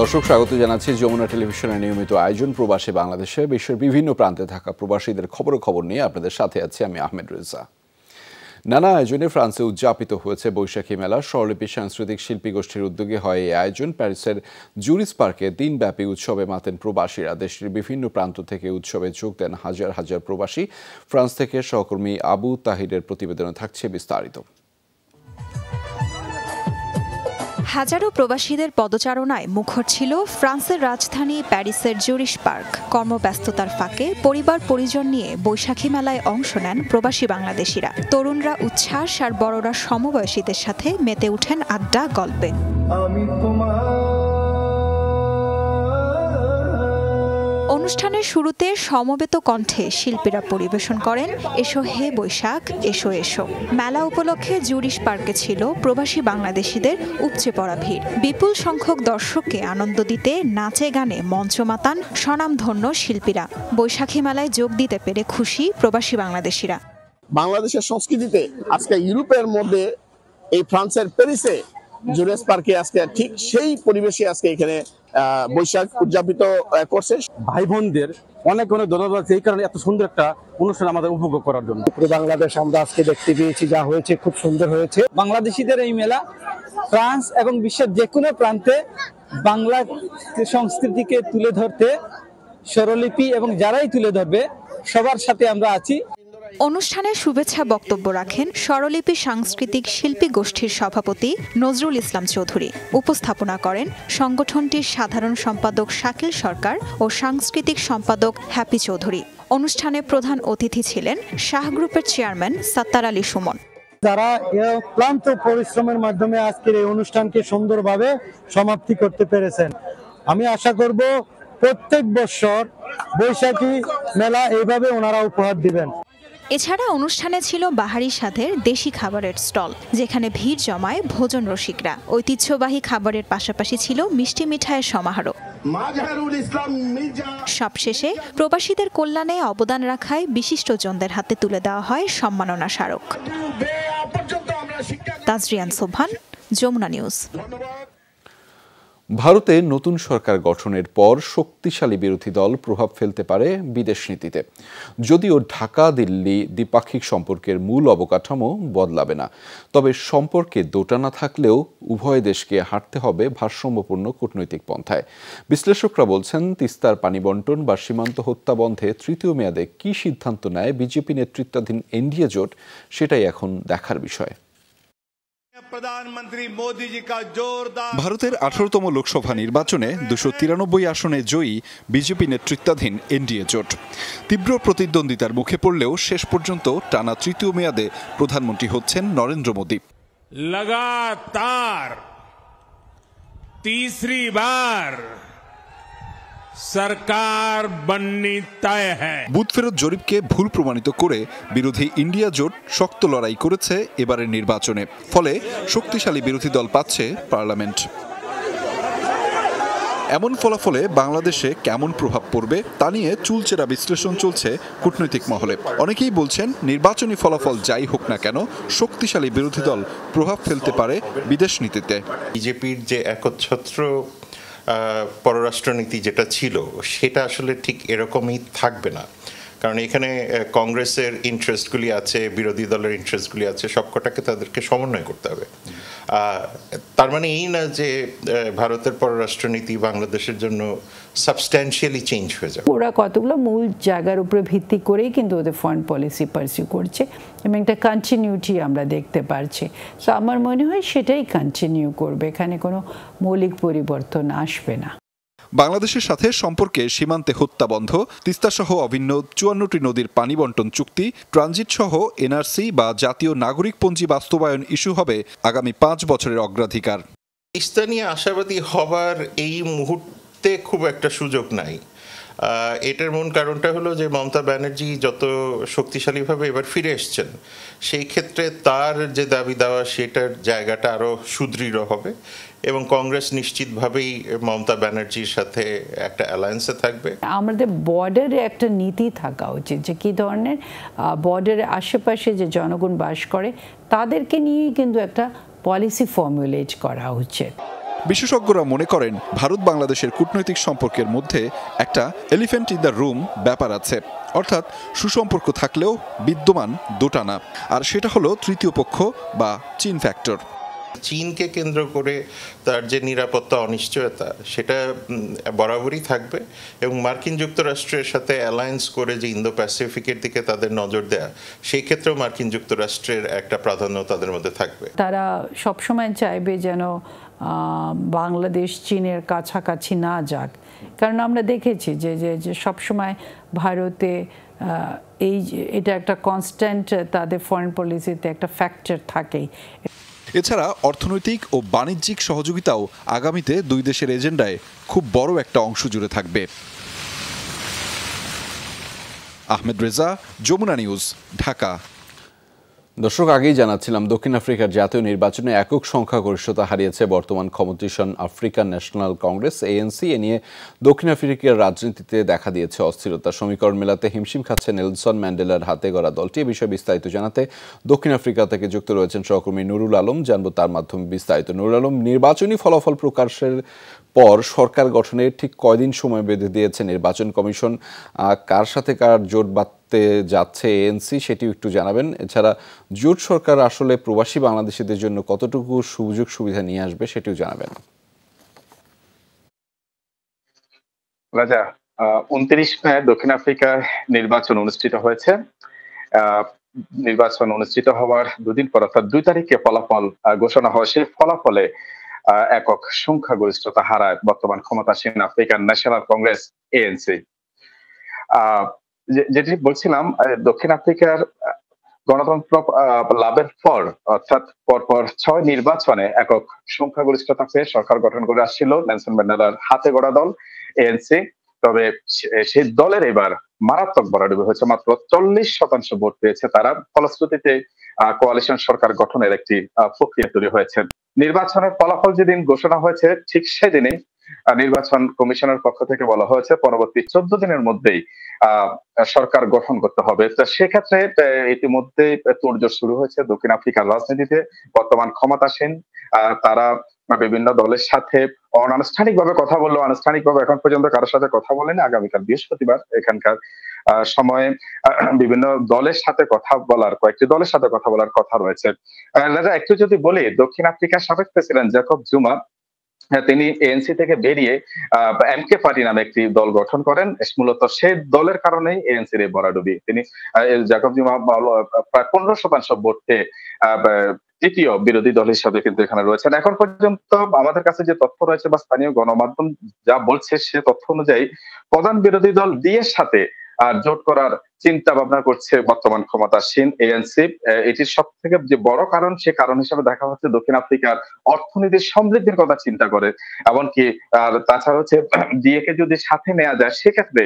দর্শক স্বাগত জানাচ্ছি যমুনা টেলিভিশনের নিয়মিত আয়োজন প্রবাসী বাংলাদেশে বিশ্বের বিভিন্ন প্রান্তে থাকা প্রবাসীদের খবর খবর নিয়ে আপনাদের সাথে আছি আমি আহমেদ রেজা নানা আয়োজনে ফ্রান্সে উদযাপিত হয়েছে বৈশাখী মেলা স্বরলিপি সাংস্কৃতিক শিল্পী গোষ্ঠীর উদ্যোগে হয় এই আয়োজন প্যারিসের জুরিস পার্কে দিনব্যাপী উৎসবে মাতেন প্রবাসীরা দেশটির বিভিন্ন প্রান্ত থেকে উৎসবে যোগ দেন হাজার হাজার প্রবাসী ফ্রান্স থেকে সহকর্মী আবু তাহিরের প্রতিবেদনে থাকছে বিস্তারিত হাজারো প্রবাসীদের পদচারণায় মুখর ছিল ফ্রান্সের রাজধানী প্যারিসের জুরিশ পার্ক কর্মব্যস্ততার ফাঁকে পরিবার পরিজন নিয়ে বৈশাখী মেলায় অংশ নেন প্রবাসী বাংলাদেশিরা তরুণরা উচ্ছ্বাস আর বড়রা সমবয়সীদের সাথে মেতে উঠেন আড্ডা গল্পে আমি তোমার অনুষ্ঠানের শুরুতে সমবেত কণ্ঠে শিল্পীরা পরিবেশন করেন এসো হে বৈশাখ এসো এসো মেলা উপলক্ষে জুরিশ পার্কে ছিল প্রবাসী বাংলাদেশিদের উপচে পড়া ভিড় বিপুল সংখ্যক দর্শককে আনন্দ দিতে নাচে গানে মঞ্চ মাতান স্বনামধন্য শিল্পীরা বৈশাখী মেলায় যোগ দিতে পেরে খুশি প্রবাসী বাংলাদেশিরা বাংলাদেশের সংস্কৃতিতে আজকে ইউরোপের মধ্যে এই ফ্রান্সের প্যারিসে জুরেস পার্কে আজকে ঠিক সেই পরিবেশে আজকে এখানে বৈশাখ উদযাপিত করছে ভাই বোনদের অনেক অনেক ধন্যবাদ আছে এই কারণে এত সুন্দর একটা অনুষ্ঠান আমাদের উপভোগ করার জন্য বাংলাদেশ আমরা আজকে দেখতে পেয়েছি যা হয়েছে খুব সুন্দর হয়েছে বাংলাদেশিদের এই মেলা ফ্রান্স এবং বিশ্বের যে কোনো প্রান্তে বাংলা সংস্কৃতিকে তুলে ধরতে স্বরলিপি এবং যারাই তুলে ধরবে সবার সাথে আমরা আছি অনুষ্ঠানে শুভেচ্ছা বক্তব্য রাখেন স্বরলিপি সাংস্কৃতিক শিল্পী গোষ্ঠীর সভাপতি নজরুল ইসলাম চৌধুরী উপস্থাপনা করেন সংগঠনটির সাধারণ সম্পাদক শাকিল সরকার ও সাংস্কৃতিক সম্পাদক হ্যাপি চৌধুরী অনুষ্ঠানে প্রধান অতিথি ছিলেন শাহ গ্রুপের চেয়ারম্যান সাত্তার আলী সুমন যারা ক্লান্ত পরিশ্রমের মাধ্যমে আজকের এই অনুষ্ঠানকে সুন্দরভাবে সমাপ্তি করতে পেরেছেন আমি আশা করব প্রত্যেক বছর বৈশাখী মেলা এইভাবে ওনারা উপহার দিবেন এছাড়া অনুষ্ঠানে ছিল বাহারি স্বাদের দেশি খাবারের স্টল যেখানে ভিড় জমায় ভোজন রসিকরা ঐতিহ্যবাহী খাবারের পাশাপাশি ছিল মিষ্টি মিঠাইয়ের সমাহারও সবশেষে প্রবাসীদের কল্যাণে অবদান রাখায় বিশিষ্টজনদের হাতে তুলে দেওয়া হয় সম্মাননা স্মারক তাজরিয়ান সোভান যমুনা নিউজ ভারতে নতুন সরকার গঠনের পর শক্তিশালী বিরোধী দল প্রভাব ফেলতে পারে বিদেশ নীতিতে যদিও ঢাকা দিল্লি দ্বিপাক্ষিক সম্পর্কের মূল অবকাঠামো বদলাবে না তবে সম্পর্কে দোটা না থাকলেও উভয় দেশকে হাঁটতে হবে ভারসাম্যপূর্ণ কূটনৈতিক পন্থায় বিশ্লেষকরা বলছেন তিস্তার পানি বন্টন বা সীমান্ত হত্যা বন্ধে তৃতীয় মেয়াদে কী সিদ্ধান্ত নেয় বিজেপি নেতৃত্বাধীন এনডিএ জোট সেটাই এখন দেখার বিষয় ভারতের আঠারোতম লোকসভা নির্বাচনে দুশো তিরানব্বই আসনে জয়ী বিজেপি নেতৃত্বাধীন এনডিএ জোট তীব্র প্রতিদ্বন্দ্বিতার মুখে পড়লেও শেষ পর্যন্ত টানা তৃতীয় মেয়াদে প্রধানমন্ত্রী হচ্ছেন নরেন্দ্র মোদী লাগাতার তিসরি বার সরকার বন্নি তয় হ্যাঁ বুথ ফেরত জরিপকে ভুল প্রমাণিত করে বিরোধী ইন্ডিয়া জোট শক্ত লড়াই করেছে এবারের নির্বাচনে ফলে শক্তিশালী বিরোধী দল পাচ্ছে পার্লামেন্ট এমন ফলাফলে বাংলাদেশে কেমন প্রভাব পড়বে তা নিয়ে চুলচেরা বিশ্লেষণ চলছে কূটনৈতিক মহলে অনেকেই বলছেন নির্বাচনী ফলাফল যাই হোক না কেন শক্তিশালী বিরোধী দল প্রভাব ফেলতে পারে বিদেশ নীতিতে বিজেপির যে একচ্ছত্র পররাষ্ট্রনীতি যেটা ছিল সেটা আসলে ঠিক এরকমই থাকবে না কারণ এখানে কংগ্রেসের ইন্টারেস্টগুলি আছে বিরোধী দলের ইন্টারেস্টগুলি আছে সবকটাকে তাদেরকে সমন্বয় করতে হবে তার মানে এই না যে ভারতের পররাষ্ট্রনীতি বাংলাদেশের জন্য সাবস্ট্যান্সিয়ালি চেঞ্জ হয়ে যাবে ওরা কতগুলো মূল জায়গার উপরে ভিত্তি করেই কিন্তু ওদের ফরেন পলিসি পার্সিউ করছে এবং একটা কন্টিনিউটি আমরা দেখতে পারছি তো আমার মনে হয় সেটাই কন্টিনিউ করবে এখানে কোনো মৌলিক পরিবর্তন আসবে না বাংলাদেশের সাথে সম্পর্কে সীমান্তে হত্যা বন্ধ তিস্তাসহ অভিন্ন চুয়ান্নটি নদীর পানি বন্টন চুক্তি ট্রানজিট সহ এনআরসি বা জাতীয় নাগরিকপঞ্জি বাস্তবায়ন ইস্যু হবে আগামী পাঁচ বছরের অগ্রাধিকার স্থানীয় আশাবাদী হবার এই মুহূর্তে খুব একটা সুযোগ নাই এটার মূল কারণটা হলো যে মমতা ব্যানার্জি যত শক্তিশালীভাবে এবার ফিরে এসছেন সেই ক্ষেত্রে তার যে দাবি দেওয়া সেটার জায়গাটা আরও সুদৃঢ় হবে এবং কংগ্রেস নিশ্চিতভাবেই মমতা ব্যানার্জির সাথে একটা অ্যালায়েন্সে থাকবে আমাদের বর্ডারে একটা নীতি থাকা উচিত যে কী ধরনের বর্ডারের আশেপাশে যে জনগণ বাস করে তাদেরকে নিয়েই কিন্তু একটা পলিসি ফর্মুলেট করা উচিত বিশেষজ্ঞরা মনে করেন ভারত বাংলাদেশের কূটনৈতিক সম্পর্কের মধ্যে একটা এলিফেন্ট ইন দ্য রুম ব্যাপার আছে অর্থাৎ সুসম্পর্ক থাকলেও বিদ্যমান দুটানা আর সেটা হলো তৃতীয় পক্ষ বা চীন ফ্যাক্টর চীনকে কেন্দ্র করে তার যে নিরাপত্তা অনিশ্চয়তা সেটা বরাবরই থাকবে এবং মার্কিন যুক্তরাষ্ট্রের সাথে অ্যালায়েন্স করে যে ইন্দো প্যাসিফিকের দিকে তাদের নজর দেয়া সেই ক্ষেত্রেও মার্কিন যুক্তরাষ্ট্রের একটা প্রাধান্য তাদের মধ্যে থাকবে তারা সবসময় চাইবে যেন বাংলাদেশ চীনের কাছাকাছি না যাক কারণ আমরা দেখেছি যে যে সবসময় ভারতে এই এটা একটা কনস্ট্যান্ট তাদের ফরেন পলিসিতে একটা ফ্যাক্টর থাকেই এছাড়া অর্থনৈতিক ও বাণিজ্যিক সহযোগিতাও আগামীতে দুই দেশের এজেন্ডায় খুব বড় একটা অংশ জুড়ে থাকবে আহমেদ রেজা যমুনা নিউজ ঢাকা দর্শক আগেই জানাচ্ছিলাম দক্ষিণ আফ্রিকার জাতীয় নির্বাচনে একক সংখ্যাগরিষ্ঠতা হারিয়েছে বর্তমান ক্ষমতিসন আফ্রিকান ন্যাশনাল কংগ্রেস এএনসি এ নিয়ে দক্ষিণ আফ্রিকার রাজনীতিতে দেখা দিয়েছে অস্থিরতা সমীকরণ মেলাতে হিমশিম খাচ্ছে নেলসন ম্যান্ডেলার হাতে গড়া দলটি এ বিষয়ে বিস্তারিত জানাতে দক্ষিণ আফ্রিকা থেকে যুক্ত রয়েছেন সহকর্মী নুরুল আলম জানব তার মাধ্যমে বিস্তারিত নুরুল আলম নির্বাচনী ফলাফল প্রকাশের পর সরকার গঠনের ঠিক কয়দিন সময় বেঁধে দিয়েছে নির্বাচন কমিশন কার সাথে কার জোট করতে যাচ্ছে এএনসি সেটিও একটু জানাবেন এছাড়া জোট সরকার আসলে প্রবাসী বাংলাদেশিদের জন্য কতটুকু সুযোগ সুবিধা নিয়ে আসবে সেটিও জানাবেন রাজা উনত্রিশ মে দক্ষিণ আফ্রিকার নির্বাচন অনুষ্ঠিত হয়েছে নির্বাচন অনুষ্ঠিত হওয়ার দুদিন পর অর্থাৎ দুই তারিখে ফলাফল ঘোষণা হয় সেই ফলাফলে একক সংখ্যাগরিষ্ঠতা হারায় বর্তমান ক্ষমতাসীন আফ্রিকান ন্যাশনাল কংগ্রেস এএনসি যেটি বলছিলাম দক্ষিণ আফ্রিকার গণতন্ত্র লাভের পর অর্থাৎ পরপর ছয় নির্বাচনে একক সংখ্যাগরিষ্ঠতা পেয়ে সরকার গঠন করে আসছিল নেলসন ম্যান্ডেলার হাতে গড়া দল এএনসি তবে সেই দলের এবার মারাত্মক বরাডুবি হয়েছে মাত্র চল্লিশ শতাংশ ভোট পেয়েছে তারা ফলশ্রুতিতে কোয়ালিশন সরকার গঠনের একটি প্রক্রিয়া তৈরি হয়েছে নির্বাচনের ফলাফল যেদিন ঘোষণা হয়েছে ঠিক সেদিনে নির্বাচন কমিশনের পক্ষ থেকে বলা হয়েছে পরবর্তী চোদ্দ দিনের মধ্যেই সরকার গঠন করতে হবে সেক্ষেত্রে ইতিমধ্যে তোড়জোড় শুরু হয়েছে দক্ষিণ আফ্রিকার রাজনীতিতে বর্তমান ক্ষমতাসীন তারা বিভিন্ন দলের সাথে অনানুষ্ঠানিক ভাবে কথা বললো আনুষ্ঠানিক ভাবে এখন পর্যন্ত কারোর সাথে কথা বলেন আগামীকাল বৃহস্পতিবার এখানকার সময়ে বিভিন্ন দলের সাথে কথা বলার কয়েকটি দলের সাথে কথা বলার কথা রয়েছে একটু যদি বলি দক্ষিণ আফ্রিকার সাবেক প্রেসিডেন্ট জ্যাকব জুমা হ্যাঁ, তিনি এএনসি থেকে বেরিয়ে এম কে পার্টি নামে একটি দল গঠন করেন মূলত সেই দলের কারণেই এএনসি এই বরাডুবি তিনি জাকব প্রায় পনেরো শতাংশ ভোটে পেয়ে তৃতীয় বিরোধী দল হিসাবে কিন্তু এখানে রয়েছেন এখন পর্যন্ত আমাদের কাছে যে তথ্য রয়েছে বা স্থানীয় গণমাধ্যম যা বলছে সে তথ্য অনুযায়ী প্রধান বিরোধী দল ডি এর সাথে জোট করার চিন্তা ভাবনা করছে বর্তমান ক্ষমতাসীন এএনসি এটির সব থেকে যে বড় কারণ সে কারণ হিসেবে দেখা হচ্ছে দক্ষিণ আফ্রিকার অর্থনীতির সমৃদ্ধির কথা চিন্তা করে এমনকি আর তাছাড়া হচ্ছে ডিএকে যদি সাথে নেওয়া যায় সেক্ষেত্রে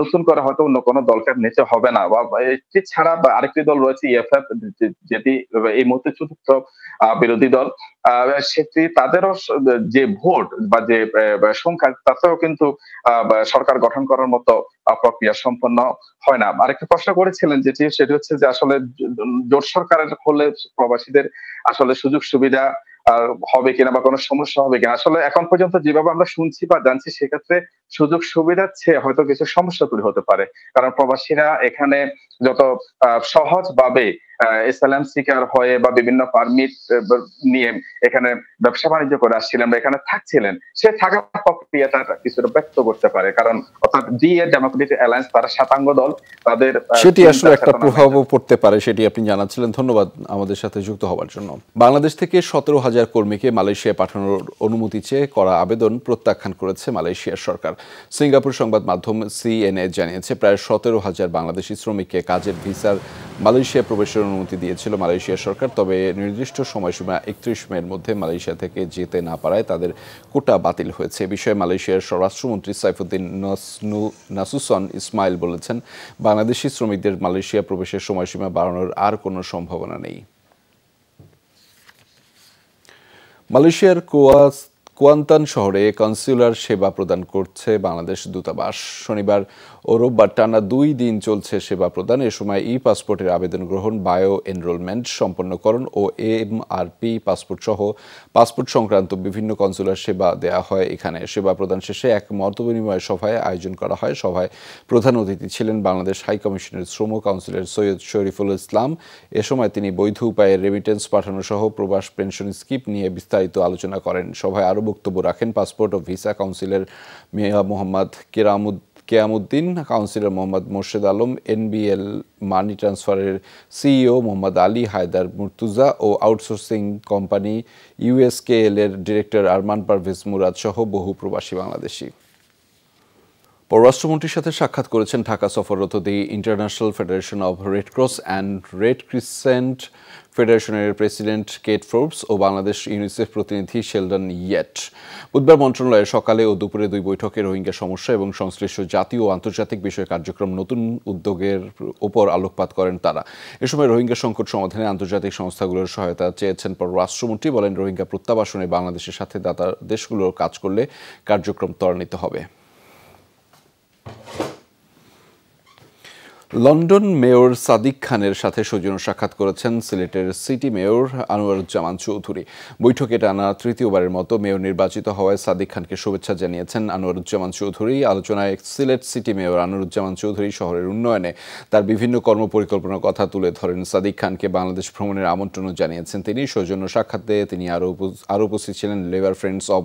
নতুন করে হয়তো অন্য কোনো দলকে নিতে হবে না বা এটি ছাড়া আরেকটি দল রয়েছে ইএফএফ e যেটি এই মুহূর্তে চতুর্থ বিরোধী দল সেটি তাদেরও যে ভোট বা যে সংখ্যা তাতেও কিন্তু সরকার গঠন করার মতো প্রক্রিয়া সম্পন্ন হয় না আরেকটা প্রশ্ন করেছিলেন যেটি সেটি হচ্ছে যে আসলে জোট সরকারের হলে প্রবাসীদের আসলে সুযোগ সুবিধা হবে কিনা বা কোনো সমস্যা হবে কিনা আসলে এখন পর্যন্ত যেভাবে আমরা শুনছি বা জানছি সেক্ষেত্রে সুযোগ সুবিধার চেয়ে হয়তো কিছু সমস্যা তৈরি হতে পারে কারণ প্রবাসীরা এখানে যত সহজভাবে এসএলএম সিকার হয়ে বা বিভিন্ন পারমিট নিয়ে এখানে ব্যবসা বাণিজ্য করে আসছিলেন বা এখানে থাকছিলেন সে থাকার প্রক্রিয়াটা কিছুটা ব্যক্ত করতে পারে কারণ অর্থাৎ ডিএ ডেমোক্রেটিক অ্যালায়েন্স তারা শ্বেতাঙ্গ দল তাদের সেটি আসলে একটা প্রভাবও পড়তে পারে সেটি আপনি জানাচ্ছিলেন ধন্যবাদ আমাদের সাথে যুক্ত হওয়ার জন্য বাংলাদেশ থেকে সতেরো হাজার কর্মীকে মালয়েশিয়া পাঠানোর অনুমতি চেয়ে করা আবেদন প্রত্যাখ্যান করেছে মালয়েশিয়ার সরকার সিঙ্গাপুর সংবাদ মাধ্যম সিএনএ জানিয়েছে প্রায় সতেরো হাজার বাংলাদেশি শ্রমিককে কাজের ভিসার মালয়েশিয়া প্রবেশের অনুমতি দিয়েছিল মালয়েশিয়া সরকার তবে নির্দিষ্ট সময়সীমা একত্রিশ মের মধ্যে মালয়েশিয়া থেকে যেতে না পারায় তাদের কোটা বাতিল হয়েছে এ বিষয়ে মালয়েশিয়ার স্বরাষ্ট্রমন্ত্রী সাইফুদ্দিন নসনু নাসুসন ইসমাইল বলেছেন বাংলাদেশি শ্রমিকদের মালয়েশিয়া প্রবেশের সময়সীমা বাড়ানোর আর কোনো সম্ভাবনা নেই মালয়েশিয়ার কোয়াস কোয়ান্তান শহরে কনসিউলার সেবা প্রদান করছে বাংলাদেশ দূতাবাস শনিবার ও রোববার টানা দুই দিন চলছে সেবা প্রদান এ সময় ই পাসপোর্টের আবেদন গ্রহণ বায়ো এনরোলমেন্ট সম্পন্নকরণ ও এমআরপি পাসপোর্ট সহ পাসপোর্ট সংক্রান্ত বিভিন্ন কনসুলার সেবা দেয়া হয় এখানে সেবা প্রদান শেষে এক বিনিময় সভায় আয়োজন করা হয় সভায় প্রধান অতিথি ছিলেন বাংলাদেশ হাই কমিশনের শ্রম কাউন্সিলর সৈয়দ শরীফুল ইসলাম এ সময় তিনি বৈধ উপায়ে রেমিটেন্স পাঠানো সহ প্রবাস পেনশন স্কিপ নিয়ে বিস্তারিত আলোচনা করেন সভায় আরও বক্তব্য রাখেন পাসপোর্ট ও ভিসা কাউন্সিলের মেয়া মোহাম্মদ কেরামুদ Kayamuddin councillor Mohammad Morshed Alam NBL money ট্রান্সফারের সিইও মোহাম্মদ আলী হায়দার মুর্তুজা ও আউটসোর্সিং কোম্পানি ইউএসকেএল এর ডিরেক্টর আরমান পারভেজ মুরাদ সহ বহু প্রবাসী বাংলাদেশি পররাষ্ট্রমন্ত্রীর সাথে সাক্ষাৎ করেছেন ঢাকা সফররত the international federation of red cross and red crescent ফেডারেশনের প্রেসিডেন্ট কেট ফোর্বস ও বাংলাদেশ ইউনিসেফ প্রতিনিধি শেলডন ইয়েট বুধবার মন্ত্রণালয়ে সকালে ও দুপুরে দুই বৈঠকে রোহিঙ্গা সমস্যা এবং সংশ্লিষ্ট জাতীয় ও আন্তর্জাতিক বিষয়ে কার্যক্রম নতুন উদ্যোগের ওপর আলোকপাত করেন তারা এ সময় রোহিঙ্গা সংকট সমাধানে আন্তর্জাতিক সংস্থাগুলোর সহায়তা চেয়েছেন পররাষ্ট্রমন্ত্রী বলেন রোহিঙ্গা প্রত্যাবাসনে বাংলাদেশের সাথে দাতা দেশগুলোর কাজ করলে কার্যক্রম ত্বরান্বিত হবে লন্ডন মেয়র সাদিক খানের সাথে সৌজন্য সাক্ষাৎ করেছেন সিলেটের সিটি মেয়র আনোয়ারুজ্জামান চৌধুরী বৈঠকে টানা তৃতীয়বারের মতো মেয়র নির্বাচিত হওয়ায় সাদিক খানকে শুভেচ্ছা জানিয়েছেন আনোয়ারুজ্জামান চৌধুরী আলোচনায় সিলেট সিটি মেয়র আনোয়ারুজ্জামান চৌধুরী শহরের উন্নয়নে তার বিভিন্ন কর্মপরিকল্পনার কথা তুলে ধরেন সাদিক খানকে বাংলাদেশ ভ্রমণের আমন্ত্রণও জানিয়েছেন তিনি সৌজন্য সাক্ষাতে তিনি আরও আরও উপস্থিত ছিলেন লেবার ফ্রেন্ডস অব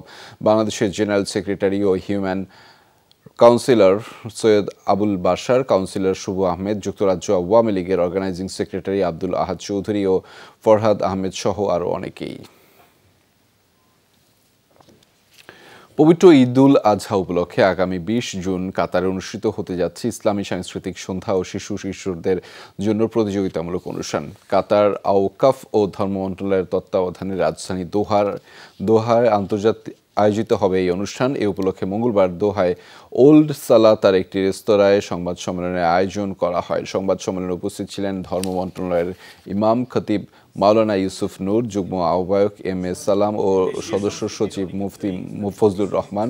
বাংলাদেশের জেনারেল সেক্রেটারি ও human councillor Syed Abul Bashar councillor Shuvo Ahmed যুক্তরাজ্য আওয়ামী লীগের অর্গানাইজিং সেক্রেটারি আব্দুল আহাদ চৌধুরী ও ফরহাদ আহমেদ সহ আরও অনেকেই পবিত্র উল আজহা উপলক্ষে আগামী বিশ জুন কাতারে অনুষ্ঠিত হতে যাচ্ছে ইসলামী সাংস্কৃতিক সন্ধ্যা ও শিশু শিশুদের জন্য প্রতিযোগিতামূলক অনুষ্ঠান কাতার আওকাফ ও ধর্ম মন্ত্রণালয়ের তত্ত্বাবধানে রাজধানী দোহার দোহার আন্তর্জাতিক আয়োজিত হবে এই অনুষ্ঠান এ উপলক্ষে মঙ্গলবার দোহায় ওল্ড সালা তার একটি রেস্তোরাঁয় সংবাদ সম্মেলনের আয়োজন করা হয় সংবাদ সম্মেলনে উপস্থিত ছিলেন ধর্ম মন্ত্রণালয়ের ইমাম খতিব মাওলানা ইউসুফ নূর যুগ্ম আহ্বায়ক এম এস সালাম ও সদস্য সচিব মুফতি মুফজুর রহমান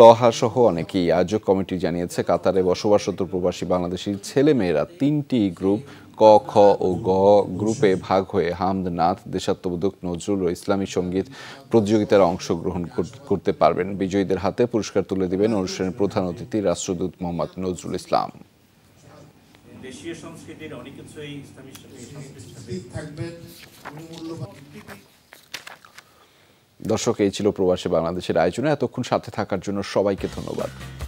তহা সহ অনেকেই আয়োজক কমিটি জানিয়েছে কাতারে বসবাসরত প্রবাসী বাংলাদেশি ছেলেমেয়েরা তিনটি গ্রুপ ক খ ও গ গ্রুপে ভাগ হয়ে হামদ নাথ দেশাত্মবোধক নজরুল ও ইসলামী সঙ্গীত প্রতিযোগিতার অংশগ্রহণ করতে পারবেন বিজয়ীদের হাতে পুরস্কার তুলে দেবেন অনুষ্ঠানের প্রধান অতিথি রাষ্ট্রদূত মোহাম্মদ নজরুল ইসলাম দর্শক এই ছিল প্রবাসী বাংলাদেশের আয়োজনে এতক্ষণ সাথে থাকার জন্য সবাইকে ধন্যবাদ